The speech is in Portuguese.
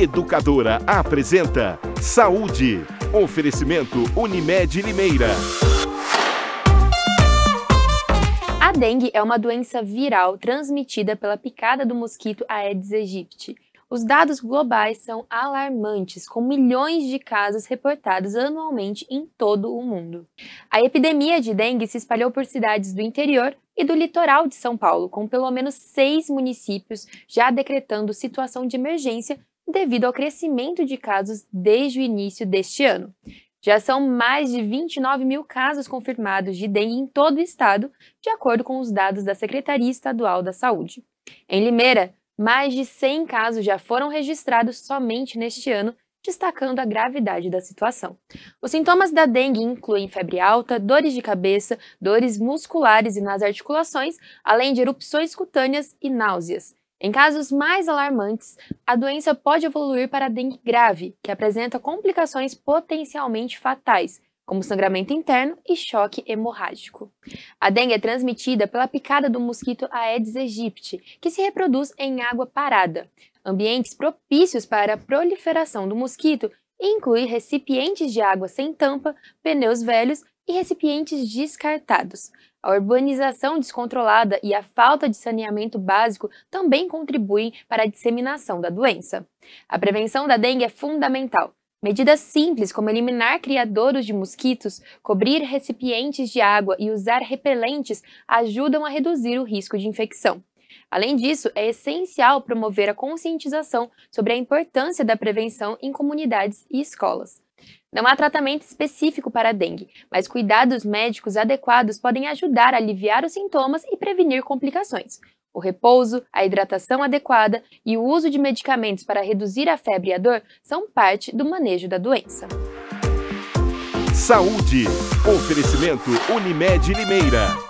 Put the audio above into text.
Educadora apresenta Saúde. Oferecimento Unimed Limeira. A dengue é uma doença viral transmitida pela picada do mosquito Aedes aegypti. Os dados globais são alarmantes, com milhões de casos reportados anualmente em todo o mundo. A epidemia de dengue se espalhou por cidades do interior e do litoral de São Paulo, com pelo menos seis municípios já decretando situação de emergência devido ao crescimento de casos desde o início deste ano. Já são mais de 29 mil casos confirmados de dengue em todo o estado, de acordo com os dados da Secretaria Estadual da Saúde. Em Limeira, mais de 100 casos já foram registrados somente neste ano, destacando a gravidade da situação. Os sintomas da dengue incluem febre alta, dores de cabeça, dores musculares e nas articulações, além de erupções cutâneas e náuseas. Em casos mais alarmantes, a doença pode evoluir para dengue grave, que apresenta complicações potencialmente fatais, como sangramento interno e choque hemorrágico. A dengue é transmitida pela picada do mosquito Aedes aegypti, que se reproduz em água parada. Ambientes propícios para a proliferação do mosquito incluem recipientes de água sem tampa, pneus velhos e recipientes descartados. A urbanização descontrolada e a falta de saneamento básico também contribuem para a disseminação da doença. A prevenção da dengue é fundamental. Medidas simples como eliminar criadouros de mosquitos, cobrir recipientes de água e usar repelentes ajudam a reduzir o risco de infecção. Além disso, é essencial promover a conscientização sobre a importância da prevenção em comunidades e escolas. Não há tratamento específico para a dengue, mas cuidados médicos adequados podem ajudar a aliviar os sintomas e prevenir complicações. O repouso, a hidratação adequada e o uso de medicamentos para reduzir a febre e a dor são parte do manejo da doença. Saúde. Oferecimento Unimed Limeira.